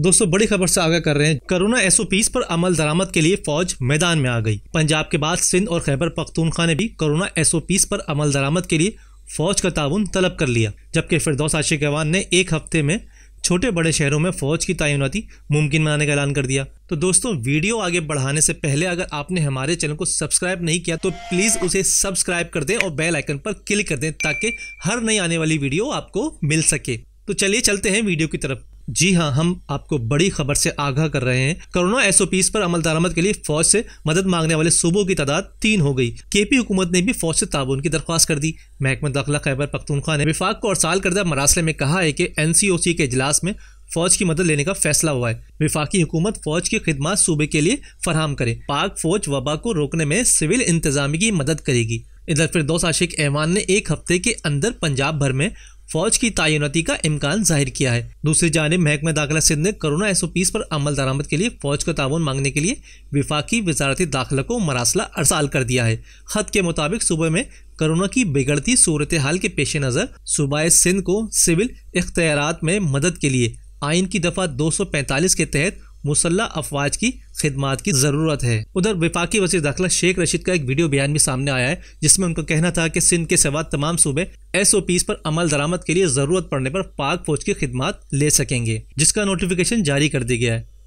दोस्तों बड़ी खबर से आगा कर रहे हैं कोरोना एसओपीस पर अमल दरामद के लिए फौज मैदान में आ गई पंजाब के बाद सिंध और खैबर पख्तूनखा ने भी कोरोना एसओपीस पर अमल दरामद के लिए फौज का ताउन तलब कर लिया जबकि फिरदौस आशिक गवान ने एक हफ्ते में छोटे बड़े शहरों में फौज की तैनाती मुमकिन बनाने का ऐलान कर दिया तो दोस्तों वीडियो आगे बढ़ाने से पहले अगर आपने हमारे चैनल को सब्सक्राइब नहीं किया तो प्लीज़ उसे सब्सक्राइब कर दें और बेल आइकन पर क्लिक कर दें ताकि हर नई आने वाली वीडियो आपको मिल सके तो चलिए चलते हैं वीडियो की तरफ जी हाँ हम आपको बड़ी खबर से आगाह कर रहे हैं कोरोना एसओपीस पर अमल दरामद के लिए फौज से मदद मांगने वाले सूबों की तादाद तीन हो गई केपी हुकूमत ने भी फौज से ताबून की दरख्वास्त कर दी महकमा दाखिला खैबर पख्तूनखा ने विफाक को और साल करदा मरासले में कहा है कि एनसीओसी के इजलास में फौज की मदद लेने का फैसला हुआ है विफाकी हुकूमत फौज की खिदमत सूबे के लिए फराम करे पाक फौज वबा को रोकने में सिविल इंतजामी की मदद करेगी इधर फिर दोस्त आशिक ऐवान ने एक हफ्ते के अंदर पंजाब भर में फौज की तैनाती का इम्कान जाहिर किया है दूसरी जानब महकमा दाखिला सिंध ने कोरोना एस ओ पीज पर अमल दरामद के लिए फौज का ताउन मांगने के लिए विफाकी वजारती दाखिला को मरासला अरसाल कर दिया है खत के मुताबिक सूबे में कोरोना की बिगड़ती सूरत हाल के पेश नज़र सूबा सिंध को सिविल इख्तियार में मदद के लिए आइन की दफा पैंतालीस के तहत मुसल्ला अफवाज की खिदमत की ज़रूरत है उधर विपाकी वजी दाखिला शेख रशीद का एक वीडियो बयान भी सामने आया है जिसमें उनका कहना था कि सिंध के सिवा तमाम सूबे एस ओ पी पर अमल दरामद के लिए ज़रूरत पड़ने पर पाक फौज की खिदमत ले सकेंगे जिसका नोटिफिकेशन जारी कर दिया गया है